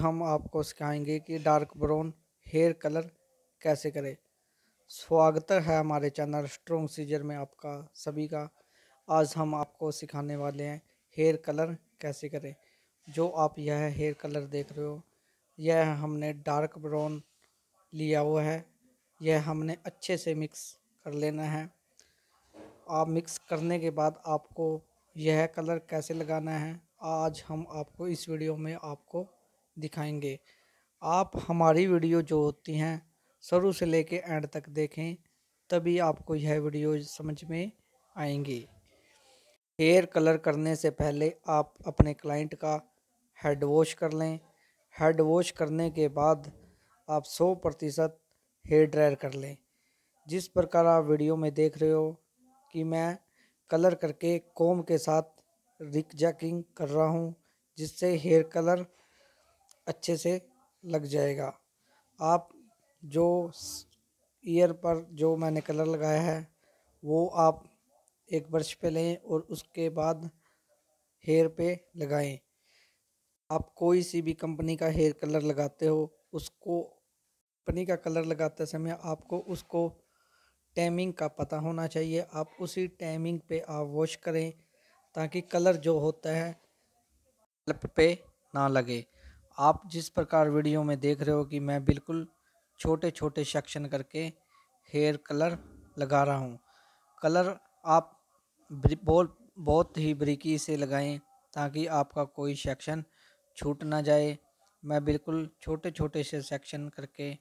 हम आपको सिखाएंगे कि डार्क ब्राउन हेयर कलर कैसे करें स्वागत है हमारे चैनल स्ट्रॉन्ग सीजर में आपका सभी का आज हम आपको सिखाने वाले हैं हेयर कलर कैसे करें जो आप यह हेयर कलर देख रहे हो यह हमने डार्क ब्राउन लिया हुआ है यह हमने अच्छे से मिक्स कर लेना है आप मिक्स करने के बाद आपको यह कलर कैसे लगाना है आज हम आपको इस वीडियो में आपको दिखाएंगे आप हमारी वीडियो जो होती हैं शुरू से लेके एंड तक देखें तभी आपको यह वीडियो समझ में आएंगी हेयर कलर करने से पहले आप अपने क्लाइंट का हेड वॉश कर लें हेड वॉश करने के बाद आप 100 प्रतिशत हेयर ड्रायर कर लें जिस प्रकार आप वीडियो में देख रहे हो कि मैं कलर करके कोम के साथ रिक जैकिंग कर रहा हूँ जिससे हेयर कलर अच्छे से लग जाएगा आप जो ईयर पर जो मैंने कलर लगाया है वो आप एक ब्रश पे लें और उसके बाद हेयर पे लगाएं आप कोई सी भी कंपनी का हेयर कलर लगाते हो उसको कंपनी का कलर लगाते समय आपको उसको टाइमिंग का पता होना चाहिए आप उसी टाइमिंग पे आप वॉश करें ताकि कलर जो होता है पे ना लगे आप जिस प्रकार वीडियो में देख रहे हो कि मैं बिल्कुल छोटे छोटे सेक्शन करके हेयर कलर लगा रहा हूँ कलर आप बहुत बहुत ही बरीकी से लगाएं ताकि आपका कोई सेक्शन छूट ना जाए मैं बिल्कुल छोटे छोटे से सेक्शन करके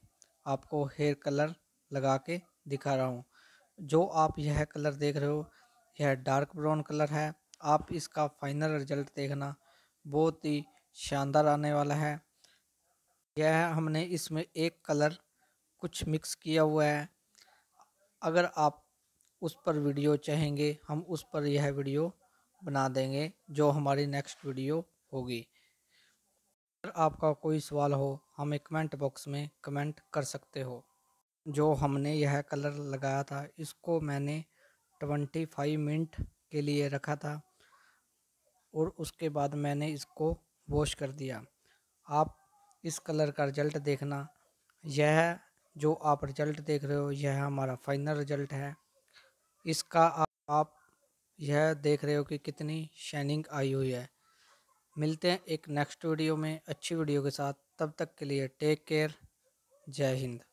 आपको हेयर कलर लगा के दिखा रहा हूँ जो आप यह कलर देख रहे हो यह डार्क ब्राउन कलर है आप इसका फाइनल रिजल्ट देखना बहुत ही शानदार आने वाला है यह हमने इसमें एक कलर कुछ मिक्स किया हुआ है अगर आप उस पर वीडियो चाहेंगे हम उस पर यह वीडियो बना देंगे जो हमारी नेक्स्ट वीडियो होगी अगर आपका कोई सवाल हो हमें कमेंट बॉक्स में कमेंट कर सकते हो जो हमने यह कलर लगाया था इसको मैंने ट्वेंटी फाइव मिनट के लिए रखा था और उसके बाद मैंने इसको वॉश कर दिया आप इस कलर का रिजल्ट देखना यह जो आप रिजल्ट देख रहे हो यह हमारा फाइनल रिजल्ट है इसका आप यह देख रहे हो कि कितनी शाइनिंग आई हुई है मिलते हैं एक नेक्स्ट वीडियो में अच्छी वीडियो के साथ तब तक के लिए टेक केयर जय हिंद